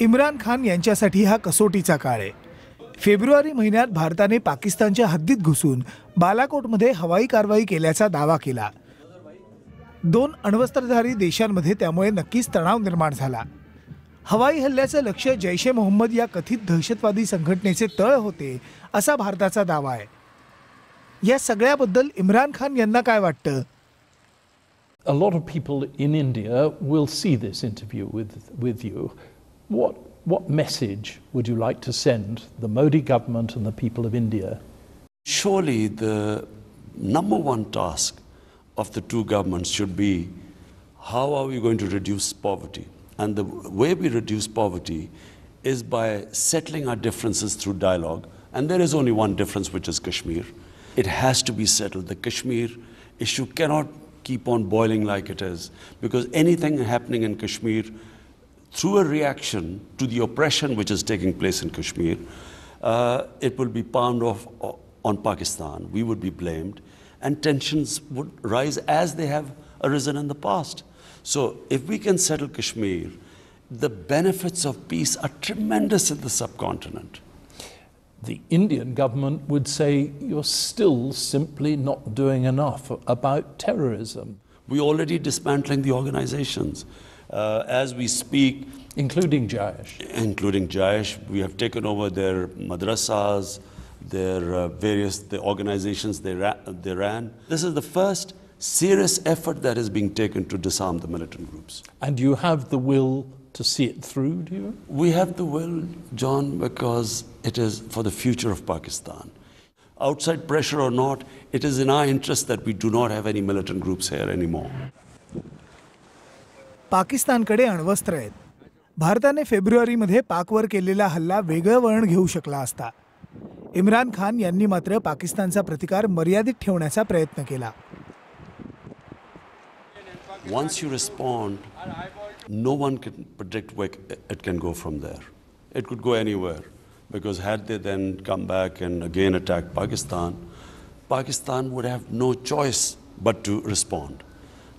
इम्रान खान यांच्यासाठी हा कसोटीचा काळ आहे फेब्रुवारी महिन्यात भारताने पाकिस्तानच्या हद्दीत घुसून बालाकोटमध्ये हवाई कारवाई केल्याचा दावा केला दोन अण्वस्त्रधारी देशांमध्ये त्यामुळे नक्कीच तणाव निर्माण झाला हवाई हल्ल्याचं लक्ष जैश ए मोहम्मद या कथित दहशतवादी संघटनेचे तळ होते असा भारताचा दावा आहे या सगळ्याबद्दल इम्रान खान यांना काय वाटतं A lot of people in India will see this interview with, with you. What, what message would you like to send the Modi government and the people of India? Surely the number one task of the two governments should be how are we going to reduce poverty? And the way we reduce poverty is by settling our differences through dialogue. And there is only one difference, which is Kashmir. It has to be settled. The Kashmir issue cannot keep on boiling like it is because anything happening in Kashmir through a reaction to the oppression which is taking place in Kashmir, uh, it will be palmed off uh, on Pakistan. We would be blamed, and tensions would rise as they have arisen in the past. So, if we can settle Kashmir, the benefits of peace are tremendous in the subcontinent. The Indian government would say you're still simply not doing enough about terrorism. We're already dismantling the organizations. Uh, as we speak, including Jaish, including Jaish, we have taken over their madrasas, their uh, various the organizations they, ra- they ran. This is the first serious effort that is being taken to disarm the militant groups. And you have the will to see it through, do you? We have the will, John, because it is for the future of Pakistan. Outside pressure or not, it is in our interest that we do not have any militant groups here anymore. पाकिस्तानकडे अण्वस्त्र आहेत भारताने फेब्रुवारीमध्ये पाकवर केलेला हल्ला वेगळं वळण घेऊ शकला असता खान यांनी मात्र पाकिस्तानचा प्रतिकार मर्यादित प्रयत्न केला once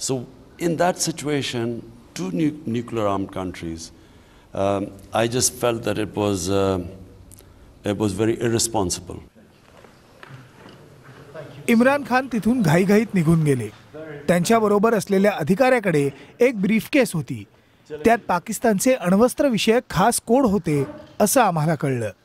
so in that two nu nuclear armed countries, um, I just felt that it was, uh, it was very irresponsible. Imran Khan तिथून घाईघाईत निघून गेले त्यांच्याबरोबर असलेल्या अधिकाऱ्याकडे एक ब्रीफकेस होती त्यात पाकिस्तानचे विषयक खास कोड होते असं आम्हाला कळलं